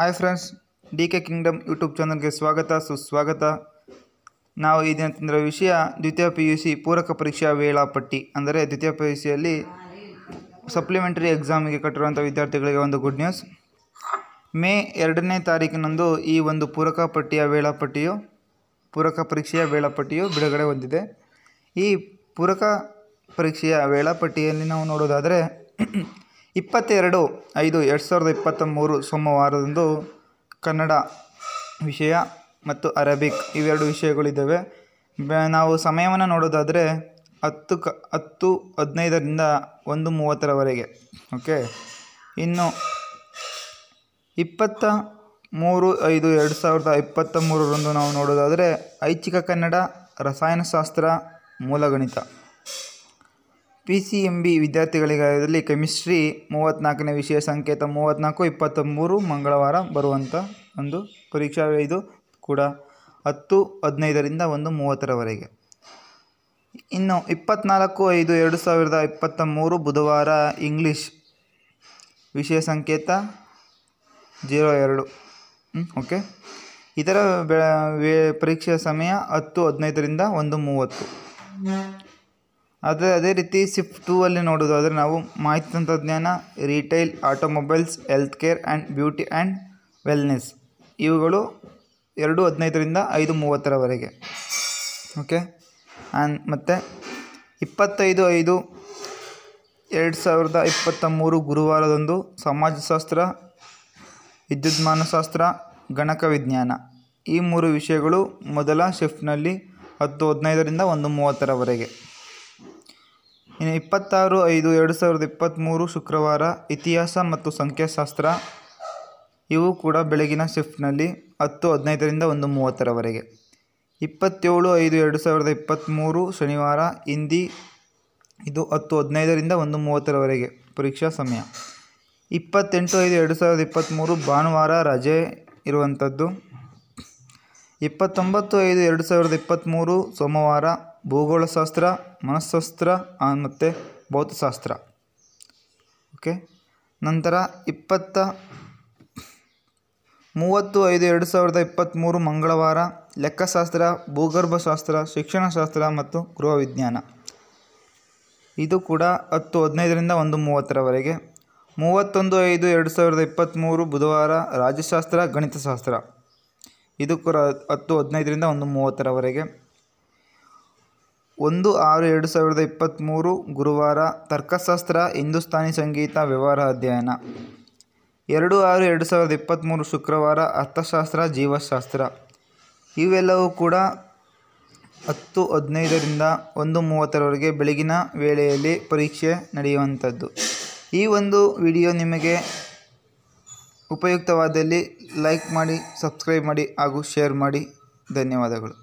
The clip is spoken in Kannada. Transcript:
hi friends D K kingdom YouTube ಚಾನಲ್ಗೆ ಸ್ವಾಗತ ಸುಸ್ವಾಗತ ನಾವು ಈ ದಿನ ವಿಷಯ ದ್ವಿತೀಯ ಪಿ ಯು ಸಿ ಪೂರಕ ಪರೀಕ್ಷಾ ವೇಳಾಪಟ್ಟಿ ಅಂದರೆ ದ್ವಿತೀಯ ಪಿ ಯು ಸಿಯಲ್ಲಿ ಸಪ್ಲಿಮೆಂಟರಿ ಎಕ್ಸಾಮಿಗೆ ಕಟ್ಟಿರುವಂಥ ವಿದ್ಯಾರ್ಥಿಗಳಿಗೆ ಒಂದು ಗುಡ್ ನ್ಯೂಸ್ ಮೇ ಎರಡನೇ ತಾರೀಕಿನಂದು ಈ ಒಂದು ಪೂರಕ ಪಟ್ಟಿಯ ವೇಳಾಪಟ್ಟಿಯು ಪೂರಕ ಪರೀಕ್ಷೆಯ ವೇಳಾಪಟ್ಟಿಯು ಬಿಡುಗಡೆ ಹೊಂದಿದೆ ಈ ಪೂರಕ ಪರೀಕ್ಷೆಯ ವೇಳಾಪಟ್ಟಿಯಲ್ಲಿ ನಾವು ನೋಡೋದಾದರೆ ಇಪ್ಪತ್ತೆರಡು ಐದು ಎರಡು ಸಾವಿರದ ಇಪ್ಪತ್ತ ಮೂರು ಸೋಮವಾರದಂದು ಕನ್ನಡ ವಿಷಯ ಮತ್ತು ಅರೇಬಿಕ್ ಇವೆರಡು ವಿಷಯಗಳಿದ್ದಾವೆ ನಾವು ಸಮಯವನ್ನು ನೋಡೋದಾದರೆ ಹತ್ತು ಕ ಹತ್ತು ಹದಿನೈದರಿಂದ ಒಂದು ಮೂವತ್ತರವರೆಗೆ ಓಕೆ ಇನ್ನು ಇಪ್ಪತ್ತ ಮೂರು ಐದು ಎರಡು ಸಾವಿರದ ಇಪ್ಪತ್ತ ಮೂರರಂದು ನಾವು ನೋಡೋದಾದರೆ ಐಚ್ಛಿಕ ಕನ್ನಡ ರಸಾಯನಶಾಸ್ತ್ರ ಮೂಲಗಣಿತ ಪಿ ಸಿ ಎಂ ಬಿ ವಿದ್ಯಾರ್ಥಿಗಳಿಗಾದಲ್ಲಿ ಕೆಮಿಸ್ಟ್ರಿ ಮೂವತ್ತ್ನಾಲ್ಕನೇ ವಿಷಯ ಸಂಕೇತ ಮೂವತ್ತ್ನಾಲ್ಕು ಮೂರು ಮಂಗಳವಾರ ಬರುವಂಥ ಒಂದು ಪರೀಕ್ಷಾ ಇದು ಕೂಡ ಹತ್ತು ಹದಿನೈದರಿಂದ ಒಂದು ಮೂವತ್ತರವರೆಗೆ ಇನ್ನು ಇಪ್ಪತ್ನಾಲ್ಕು ಐದು ಎರಡು ಸಾವಿರದ ಇಪ್ಪತ್ತ ಮೂರು ಬುಧವಾರ ಇಂಗ್ಲೀಷ್ ವಿಷಯ ಸಂಕೇತ ಜೀರೋ ಎರಡು ಓಕೆ ಇದರ ಬೆ ಪರೀಕ್ಷೆಯ ಸಮಯ ಹತ್ತು ಹದಿನೈದರಿಂದ ಒಂದು ಮೂವತ್ತು ಅದು ಅದೇ ರೀತಿ ಸಿಫ್ಟ್ ಟೂ ಅಲ್ಲಿ ನೋಡೋದಾದರೆ ನಾವು ಮಾಹಿತಿ ತಂತ್ರಜ್ಞಾನ retail automobiles health care and beauty and wellness ಇವುಗಳು ಎರಡು ಹದಿನೈದರಿಂದ ಐದು ಮೂವತ್ತರವರೆಗೆ ಓಕೆ ಆ್ಯಂಡ್ ಮತ್ತು ಇಪ್ಪತ್ತೈದು ಐದು ಎರಡು ಸಾವಿರದ ಇಪ್ಪತ್ತ ಮೂರು ಗುರುವಾರದಂದು ಸಮಾಜಶಾಸ್ತ್ರ ವಿದ್ಯುನ್ಮಾನಶಾಸ್ತ್ರ ಗಣಕ ವಿಜ್ಞಾನ ಈ ಮೂರು ವಿಷಯಗಳು ಮೊದಲ ಶಿಫ್ಟ್ನಲ್ಲಿ ಹತ್ತು ಹದಿನೈದರಿಂದ ಒಂದು ಮೂವತ್ತರವರೆಗೆ ಇನ್ನು ಇಪ್ಪತ್ತಾರು ಐದು ಎರಡು ಸಾವಿರದ ಇಪ್ಪತ್ತ್ಮೂರು ಶುಕ್ರವಾರ ಇತಿಹಾಸ ಮತ್ತು ಸಂಖ್ಯಾಶಾಸ್ತ್ರ ಇವು ಕೂಡ ಬೆಳಗಿನ ಶಿಫ್ಟ್ನಲ್ಲಿ ಹತ್ತು ಹದಿನೈದರಿಂದ ಒಂದು ಮೂವತ್ತರವರೆಗೆ ಇಪ್ಪತ್ತೇಳು ಐದು ಎರಡು ಸಾವಿರದ ಇಪ್ಪತ್ತ್ಮೂರು ಶನಿವಾರ ಹಿಂದಿ ಇದು ಹತ್ತು ಹದಿನೈದರಿಂದ ಒಂದು ಮೂವತ್ತರವರೆಗೆ ಪರೀಕ್ಷಾ ಸಮಯ ಇಪ್ಪತ್ತೆಂಟು ಐದು ಎರಡು ಸಾವಿರದ ಇಪ್ಪತ್ತ್ಮೂರು ಭಾನುವಾರ ರಜೆ ಇರುವಂಥದ್ದು ಇಪ್ಪತ್ತೊಂಬತ್ತು ಐದು ಎರಡು ಸಾವಿರದ ಇಪ್ಪತ್ತ್ಮೂರು ಸೋಮವಾರ ಭೂಗೋಳಶಾಸ್ತ್ರ ಮನಸ್ಸಾಸ್ತ್ರ ಮತ್ತು ಭೌತಶಾಸ್ತ್ರ ಓಕೆ ನಂತರ ಇಪ್ಪತ್ತ ಮೂವತ್ತು ಐದು ಎರಡು ಸಾವಿರದ ಇಪ್ಪತ್ತ್ಮೂರು ಮಂಗಳವಾರ ಲೆಕ್ಕಶಾಸ್ತ್ರ ಭೂಗರ್ಭಶಾಸ್ತ್ರ ಶಿಕ್ಷಣಶಾಸ್ತ್ರ ಮತ್ತು ಗೃಹ ವಿಜ್ಞಾನ ಇದು ಕೂಡ ಹತ್ತು ಹದಿನೈದರಿಂದ ಒಂದು ಮೂವತ್ತರವರೆಗೆ ಮೂವತ್ತೊಂದು ಐದು ಎರಡು ಸಾವಿರದ ಇಪ್ಪತ್ತ್ಮೂರು ಬುಧವಾರ ರಾಜ್ಯಶಾಸ್ತ್ರ ಗಣಿತಶಾಸ್ತ್ರ ಇದು ಕೂಡ ಹತ್ತು ಹದಿನೈದರಿಂದ ಒಂದು ಮೂವತ್ತರವರೆಗೆ ಒಂದು ಆರು ಎರಡು ಸಾವಿರದ ಇಪ್ಪತ್ತ್ಮೂರು ಗುರುವಾರ ತರ್ಕಶಾಸ್ತ್ರ ಹಿಂದೂಸ್ತಾನಿ ಸಂಗೀತ ವ್ಯವಹಾರ ಅಧ್ಯಯನ ಎರಡು ಆರು ಎರಡು ಸಾವಿರದ ಇಪ್ಪತ್ತ್ಮೂರು ಶುಕ್ರವಾರ ಅರ್ಥಶಾಸ್ತ್ರ ಜೀವಶಾಸ್ತ್ರ ಇವೆಲ್ಲವೂ ಕೂಡ ಹತ್ತು ಹದಿನೈದರಿಂದ ಒಂದು ಮೂವತ್ತರವರೆಗೆ ಬೆಳಗಿನ ವೇಳೆಯಲ್ಲಿ ಪರೀಕ್ಷೆ ನಡೆಯುವಂಥದ್ದು ಈ ಒಂದು ವಿಡಿಯೋ ನಿಮಗೆ ಉಪಯುಕ್ತವಾದಲ್ಲಿ ಲೈಕ್ ಮಾಡಿ ಸಬ್ಸ್ಕ್ರೈಬ್ ಮಾಡಿ ಹಾಗೂ ಶೇರ್ ಮಾಡಿ ಧನ್ಯವಾದಗಳು